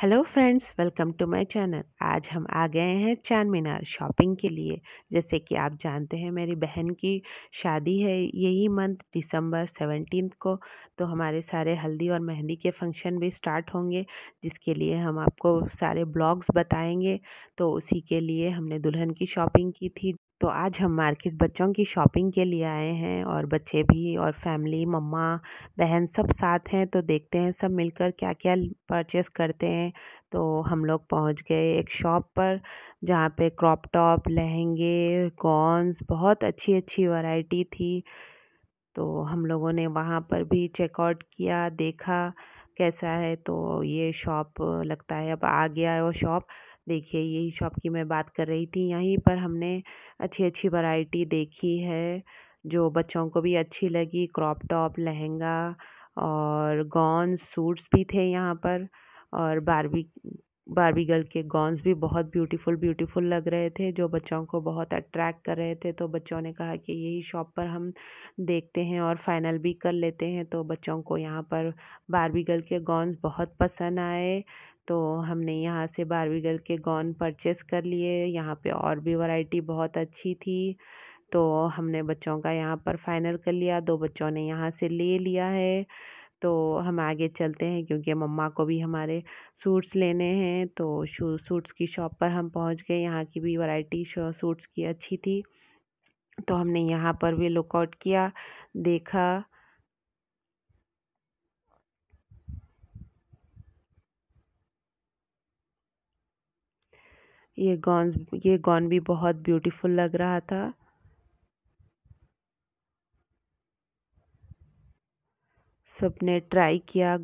hello friends welcome to my channel आज हम आ गए हैं चार मीनार शॉपिंग के लिए जैसे कि आप जानते हैं मेरी बहन की शादी है यही मंथ दिसंबर सेवनटीन को तो हमारे सारे हल्दी और मेहंदी के फंक्शन भी स्टार्ट होंगे जिसके लिए हम आपको सारे ब्लॉग्स बताएंगे तो उसी के लिए हमने दुल्हन की शॉपिंग की थी तो आज हम मार्केट बच्चों की शॉपिंग के लिए आए हैं और बच्चे भी और फैमिली मम्मा बहन सब साथ हैं तो देखते हैं सब मिलकर क्या क्या परचेस करते हैं तो हम लोग पहुंच गए एक शॉप पर जहाँ पे क्रॉप टॉप लहंगे गॉन्स बहुत अच्छी अच्छी वैरायटी थी तो हम लोगों ने वहाँ पर भी चेकआउट किया देखा कैसा है तो ये शॉप लगता है अब आ गया है वो शॉप देखिए यही शॉप की मैं बात कर रही थी यहीं पर हमने अच्छी अच्छी वैरायटी देखी है जो बच्चों को भी अच्छी लगी क्रॉप टॉप लहंगा और गॉन सूट्स भी थे यहाँ पर और बारबी बारबी गर्ल के गॉन्स भी बहुत ब्यूटीफुल ब्यूटीफुल लग रहे थे जो बच्चों को बहुत अट्रैक्ट कर रहे थे तो बच्चों ने कहा कि यही शॉप पर हम देखते हैं और फाइनल भी कर लेते हैं तो बच्चों को यहाँ पर बारबी गर्ल के गॉन्स बहुत पसंद आए तो हमने यहाँ से बारबी गर्ल के गॉन परचेस कर लिए यहाँ पे और भी वैरायटी बहुत अच्छी थी तो हमने बच्चों का यहाँ पर फाइनल कर लिया दो बच्चों ने यहाँ से ले लिया है तो हम आगे चलते हैं क्योंकि मम्मा को भी हमारे सूट्स लेने हैं तो शू सूट्स की शॉप पर हम पहुंच गए यहाँ की भी वैरायटी सूट्स की अच्छी थी तो हमने यहाँ पर भी लुकआउट किया देखा ये गॉन्स ये गॉन भी बहुत ब्यूटीफुल लग रहा था सबने ट्राई किया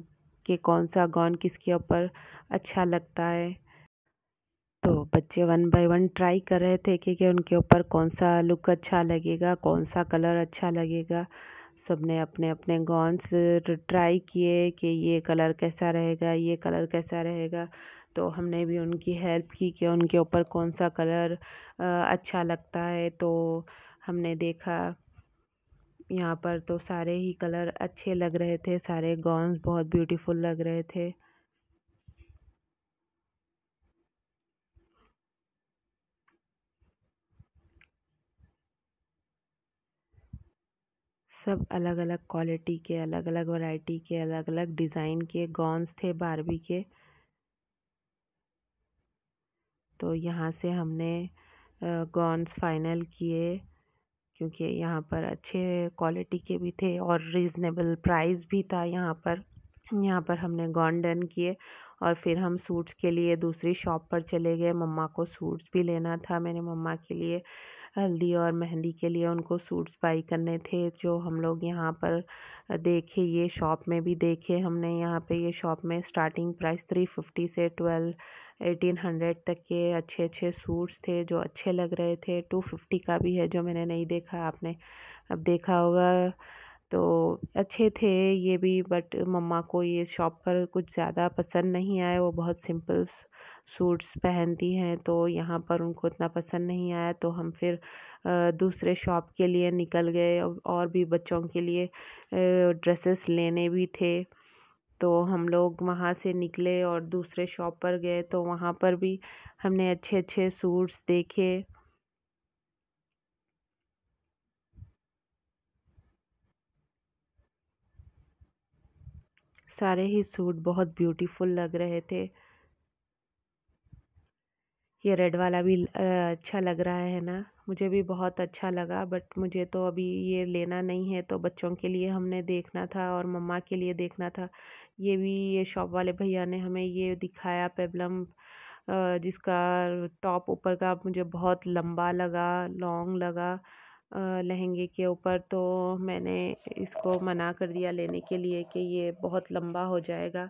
कि कौन सा गॉन किसके ऊपर अच्छा लगता है तो बच्चे वन बाय वन ट्राई कर रहे थे कि, कि उनके ऊपर कौन सा लुक अच्छा लगेगा कौन सा कलर अच्छा लगेगा सब ने अपने अपने गॉन्स ट्राई किए कि ये कलर कैसा रहेगा ये कलर कैसा रहेगा तो हमने भी उनकी हेल्प की कि उनके ऊपर कौन सा कलर अच्छा लगता है तो हमने देखा यहाँ पर तो सारे ही कलर अच्छे लग रहे थे सारे गॉन्स बहुत ब्यूटीफुल लग रहे थे सब अलग अलग क्वालिटी के अलग अलग वैरायटी के अलग अलग डिज़ाइन के गॉन्स थे बारबी के तो यहाँ से हमने गॉन्स फाइनल किए क्योंकि यहाँ पर अच्छे क्वालिटी के भी थे और रीज़नेबल प्राइस भी था यहाँ पर यहाँ पर हमने गॉन डन किए और फिर हम सूट्स के लिए दूसरी शॉप पर चले गए मम्मा को सूट्स भी लेना था मैंने मम्मा के लिए हल्दी और मेहंदी के लिए उनको सूट्स बाई करने थे जो हम लोग यहाँ पर देखे ये शॉप में भी देखे हमने यहाँ पे ये शॉप में स्टार्टिंग प्राइस थ्री फिफ्टी से ट्वेल्व एटीन हंड्रेड तक के अच्छे अच्छे सूट्स थे जो अच्छे लग रहे थे टू फिफ्टी का भी है जो मैंने नहीं देखा आपने अब देखा होगा तो अच्छे थे ये भी बट मम्मा को ये शॉप पर कुछ ज़्यादा पसंद नहीं आए वो बहुत सिंपल सूट्स पहनती हैं तो यहाँ पर उनको इतना पसंद नहीं आया तो हम फिर दूसरे शॉप के लिए निकल गए और भी बच्चों के लिए ड्रेसेस लेने भी थे तो हम लोग वहाँ से निकले और दूसरे शॉप पर गए तो वहाँ पर भी हमने अच्छे अच्छे सूट्स देखे सारे ही सूट बहुत ब्यूटीफुल लग रहे थे ये रेड वाला भी अच्छा लग रहा है ना मुझे भी बहुत अच्छा लगा बट मुझे तो अभी ये लेना नहीं है तो बच्चों के लिए हमने देखना था और मम्मा के लिए देखना था ये भी ये शॉप वाले भैया ने हमें ये दिखाया पेबलम जिसका टॉप ऊपर का मुझे बहुत लंबा लगा लॉन्ग लगा लहंगे के ऊपर तो मैंने इसको मना कर दिया लेने के लिए कि ये बहुत लंबा हो जाएगा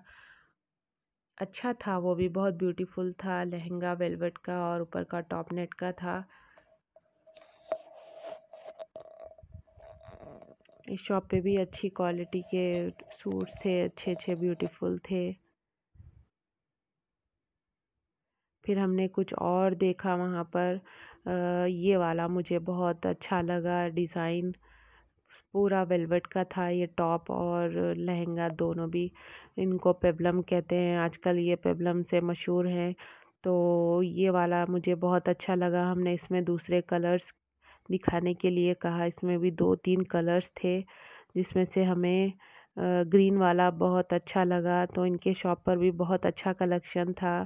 अच्छा था वो भी बहुत ब्यूटीफुल था लहंगा वेलवेट का और ऊपर का टॉप नेट का था इस शॉप पे भी अच्छी क्वालिटी के सूट्स थे अच्छे अच्छे ब्यूटीफुल थे फिर हमने कुछ और देखा वहाँ पर ये वाला मुझे बहुत अच्छा लगा डिज़ाइन पूरा वेलवेट का था ये टॉप और लहंगा दोनों भी इनको पेबलम कहते हैं आजकल ये पेबलम से मशहूर हैं तो ये वाला मुझे बहुत अच्छा लगा हमने इसमें दूसरे कलर्स दिखाने के लिए कहा इसमें भी दो तीन कलर्स थे जिसमें से हमें ग्रीन वाला बहुत अच्छा लगा तो इनके शॉप पर भी बहुत अच्छा कलेक्शन था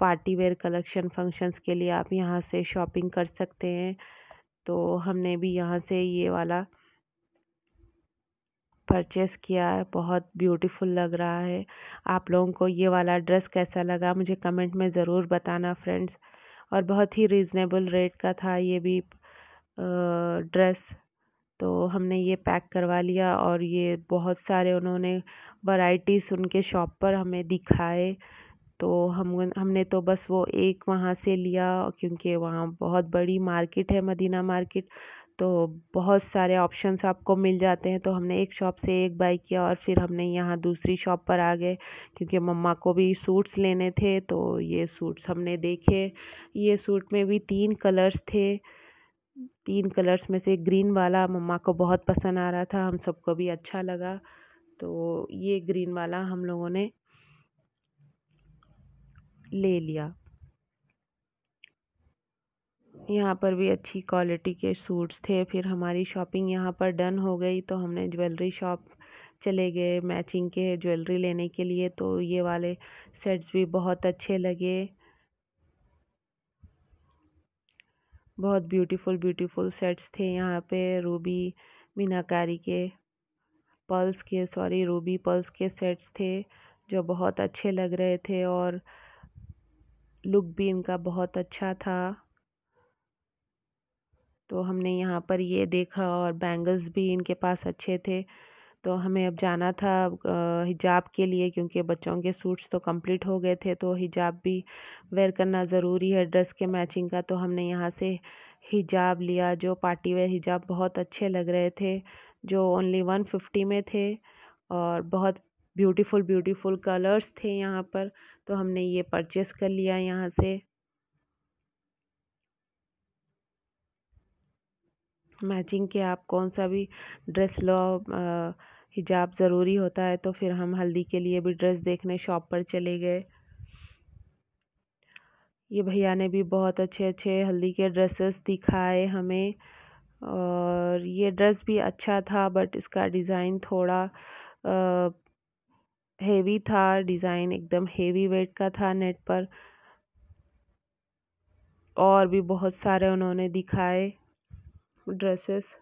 पार्टी वेयर कलेक्शन फंक्शंस के लिए आप यहाँ से शॉपिंग कर सकते हैं तो हमने भी यहाँ से ये वाला परचेस किया है बहुत ब्यूटीफुल लग रहा है आप लोगों को ये वाला ड्रेस कैसा लगा मुझे कमेंट में ज़रूर बताना फ्रेंड्स और बहुत ही रिजनेबल रेट का था ये भी ड्रेस तो हमने ये पैक करवा लिया और ये बहुत सारे उन्होंने वैरायटीज़ उनके शॉप पर हमें दिखाए तो हम हमने तो बस वो एक वहाँ से लिया क्योंकि वहाँ बहुत बड़ी मार्केट है मदीना मार्केट तो बहुत सारे ऑप्शंस आपको मिल जाते हैं तो हमने एक शॉप से एक बाई किया और फिर हमने यहाँ दूसरी शॉप पर आ गए क्योंकि मम्मा को भी सूट्स लेने थे तो ये सूट्स हमने देखे ये सूट में भी तीन कलर्स थे तीन कलर्स में से ग्रीन वाला मम्मा को बहुत पसंद आ रहा था हम सबको भी अच्छा लगा तो ये ग्रीन वाला हम लोगों ने ले लिया यहाँ पर भी अच्छी क्वालिटी के सूट्स थे फिर हमारी शॉपिंग यहाँ पर डन हो गई तो हमने ज्वेलरी शॉप चले गए मैचिंग के ज्वेलरी लेने के लिए तो ये वाले सेट्स भी बहुत अच्छे लगे बहुत ब्यूटीफुल ब्यूटीफुल सेट्स थे यहाँ पे रूबी मीनाकारी के पल्स के सॉरी रूबी पल्स के सेट्स थे जो बहुत अच्छे लग रहे थे और लुक भी इनका बहुत अच्छा था तो हमने यहाँ पर ये देखा और बैंगल्स भी इनके पास अच्छे थे तो हमें अब जाना था हिजाब के लिए क्योंकि बच्चों के सूट्स तो कंप्लीट हो गए थे तो हिजाब भी वेयर करना ज़रूरी है ड्रेस के मैचिंग का तो हमने यहाँ से हिजाब लिया जो पार्टी वेयर हिजाब बहुत अच्छे लग रहे थे जो ओनली वन फिफ्टी में थे और बहुत ब्यूटीफुल ब्यूटीफुल कलर्स थे यहाँ पर तो हमने ये परचेस कर लिया यहाँ से मैचिंग के आप कौन सा भी ड्रेस लो हिजाब ज़रूरी होता है तो फिर हम हल्दी के लिए भी ड्रेस देखने शॉप पर चले गए ये भैया ने भी बहुत अच्छे अच्छे हल्दी के ड्रेसेस दिखाए हमें और ये ड्रेस भी अच्छा था बट इसका डिज़ाइन थोड़ा आ, हेवी था डिज़ाइन एकदम हेवी वेट का था नेट पर और भी बहुत सारे उन्होंने दिखाए ड्रेसेस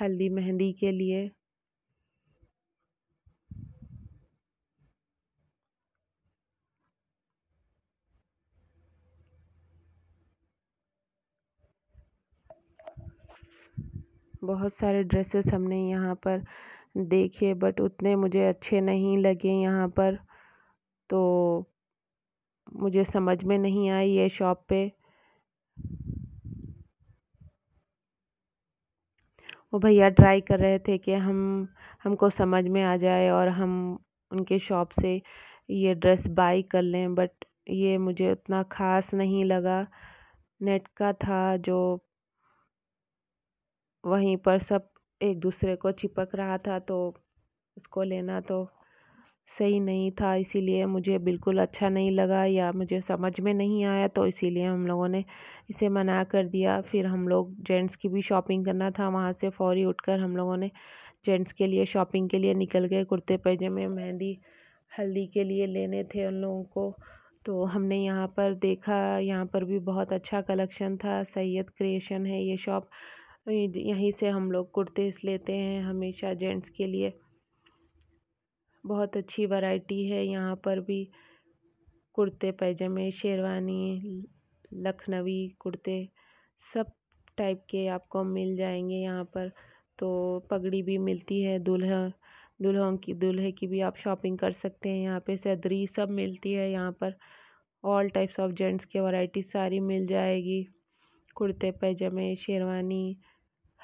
हल्दी मेहंदी के लिए बहुत सारे ड्रेसेस हमने यहाँ पर देखे बट उतने मुझे अच्छे नहीं लगे यहाँ पर तो मुझे समझ में नहीं आई ये शॉप पे वो भैया ट्राई कर रहे थे कि हम हमको समझ में आ जाए और हम उनके शॉप से ये ड्रेस बाई कर लें बट ये मुझे उतना ख़ास नहीं लगा नेट का था जो वहीं पर सब एक दूसरे को चिपक रहा था तो उसको लेना तो सही नहीं था इसीलिए मुझे बिल्कुल अच्छा नहीं लगा या मुझे समझ में नहीं आया तो इसीलिए हम लोगों ने इसे मना कर दिया फिर हम लोग जेंट्स की भी शॉपिंग करना था वहाँ से फौरी उठकर हम लोगों ने जेंट्स के लिए शॉपिंग के लिए निकल गए कुर्ते पैजामे मेहंदी हल्दी के लिए लेने थे उन लोगों को तो हमने यहाँ पर देखा यहाँ पर भी बहुत अच्छा कलेक्शन था सैयद क्रिएशन है ये शॉप यहीं से हम लोग कुर्तेस लेते हैं हमेशा जेंट्स के लिए बहुत अच्छी वैरायटी है यहाँ पर भी कुर्ते पैजामे शेरवानी लखनवी कुर्ते सब टाइप के आपको मिल जाएंगे यहाँ पर तो पगड़ी भी मिलती है दूल्हा दुल्हों की दूल्हे की भी आप शॉपिंग कर सकते हैं यहाँ पे सदरी सब मिलती है यहाँ पर ऑल टाइप्स ऑफ जेंट्स के वैरायटी सारी मिल जाएगी कुर्ते पैजामे शेरवानी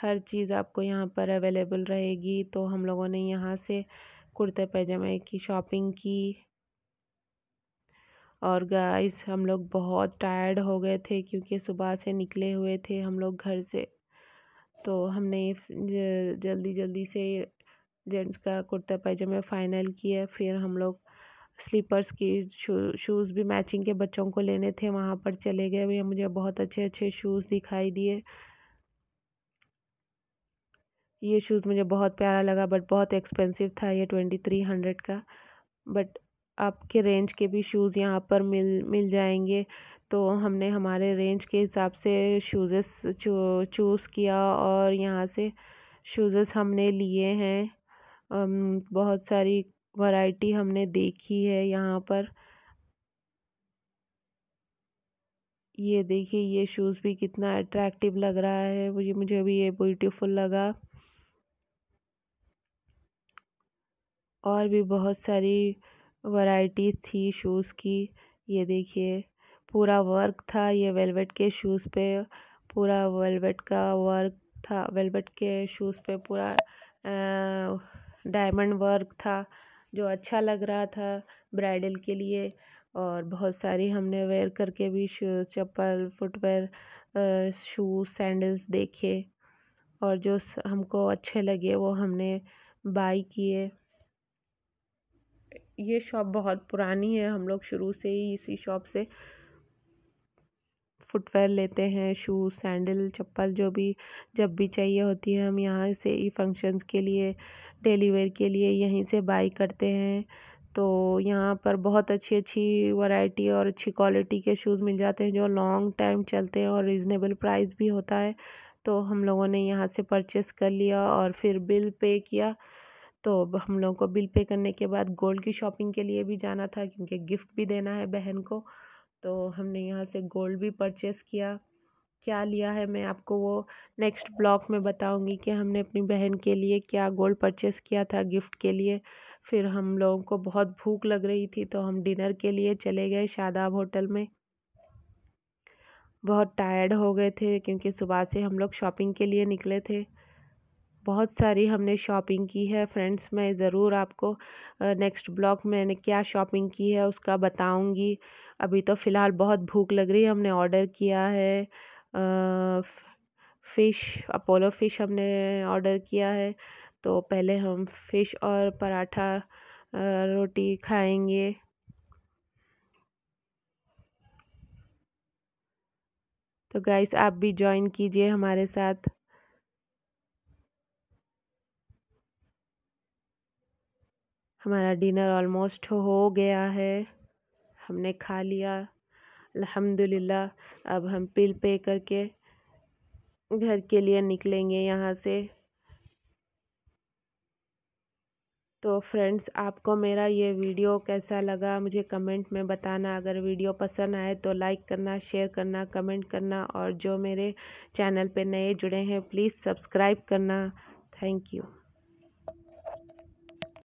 हर चीज़ आपको यहाँ पर अवेलेबल रहेगी तो हम लोगों ने यहाँ से कुर्ते पैजामे की शॉपिंग की और गाइस हम लोग बहुत टायर्ड हो गए थे क्योंकि सुबह से निकले हुए थे हम लोग घर से तो हमने जल्दी जल्दी से जेंट्स का कुर्ता पैजामे फ़ाइनल किया फिर हम लोग स्लीपर्स की शूज शूज़ भी मैचिंग के बच्चों को लेने थे वहाँ पर चले गए भैया मुझे बहुत अच्छे अच्छे शूज़ दिखाई दिए ये शूज़ मुझे बहुत प्यारा लगा बट बहुत एक्सपेंसिव था ये ट्वेंटी थ्री हंड्रेड का बट आपके रेंज के भी शूज़ यहाँ पर मिल मिल जाएंगे तो हमने हमारे रेंज के हिसाब से शूज़ेस चूज़ किया और यहाँ से शूज़ेस हमने लिए हैं बहुत सारी वैरायटी हमने देखी है यहाँ पर ये देखिए ये शूज़ भी कितना अट्रैक्टिव लग रहा है मुझे मुझे भी ये ब्यूटीफुल लगा और भी बहुत सारी वैरायटी थी शूज़ की ये देखिए पूरा वर्क था ये वेलवेट के शूज़ पे पूरा वेलवेट का वर्क था वेलवेट के शूज़ पे पूरा डायमंड वर्क था जो अच्छा लग रहा था ब्राइडल के लिए और बहुत सारी हमने वेयर करके भी शूज़ चप्पल फुटवेयर शूज़ सैंडल्स देखे और जो हमको अच्छे लगे वो हमने बाई किए ये शॉप बहुत पुरानी है हम लोग शुरू से ही इसी शॉप से फुटवेयर लेते हैं शूज़ सैंडल चप्पल जो भी जब भी चाहिए होती है हम यहाँ से ही फंक्शंस के लिए डेली वेयर के लिए यहीं से बाई करते हैं तो यहाँ पर बहुत अच्छी अच्छी वैरायटी और अच्छी क्वालिटी के शूज़ मिल जाते हैं जो लॉन्ग टाइम चलते हैं और रिजनेबल प्राइस भी होता है तो हम लोगों ने यहाँ से परचेस कर लिया और फिर बिल पे किया तो हम लोगों को बिल पे करने के बाद गोल्ड की शॉपिंग के लिए भी जाना था क्योंकि गिफ्ट भी देना है बहन को तो हमने यहाँ से गोल्ड भी परचेस किया क्या लिया है मैं आपको वो नेक्स्ट ब्लॉग में बताऊंगी कि हमने अपनी बहन के लिए क्या गोल्ड परचेस किया था गिफ्ट के लिए फिर हम लोगों को बहुत भूख लग रही थी तो हम डिनर के लिए चले गए शादाब होटल में बहुत टायर्ड हो गए थे क्योंकि सुबह से हम लोग शॉपिंग के लिए निकले थे बहुत सारी हमने शॉपिंग की है फ्रेंड्स मैं ज़रूर आपको नेक्स्ट ब्लॉग मैंने क्या शॉपिंग की है उसका बताऊंगी अभी तो फ़िलहाल बहुत भूख लग रही है हमने ऑर्डर किया है फ़िश अपोलो फ़िश हमने ऑर्डर किया है तो पहले हम फ़िश और पराठा रोटी खाएंगे तो गाइस आप भी ज्वाइन कीजिए हमारे साथ हमारा डिनर ऑलमोस्ट हो गया है हमने खा लिया अल्हम्दुलिल्लाह अब हम बिल पे करके घर के लिए निकलेंगे यहाँ से तो फ्रेंड्स आपको मेरा ये वीडियो कैसा लगा मुझे कमेंट में बताना अगर वीडियो पसंद आए तो लाइक करना शेयर करना कमेंट करना और जो मेरे चैनल पे नए जुड़े हैं प्लीज़ सब्सक्राइब करना थैंक यू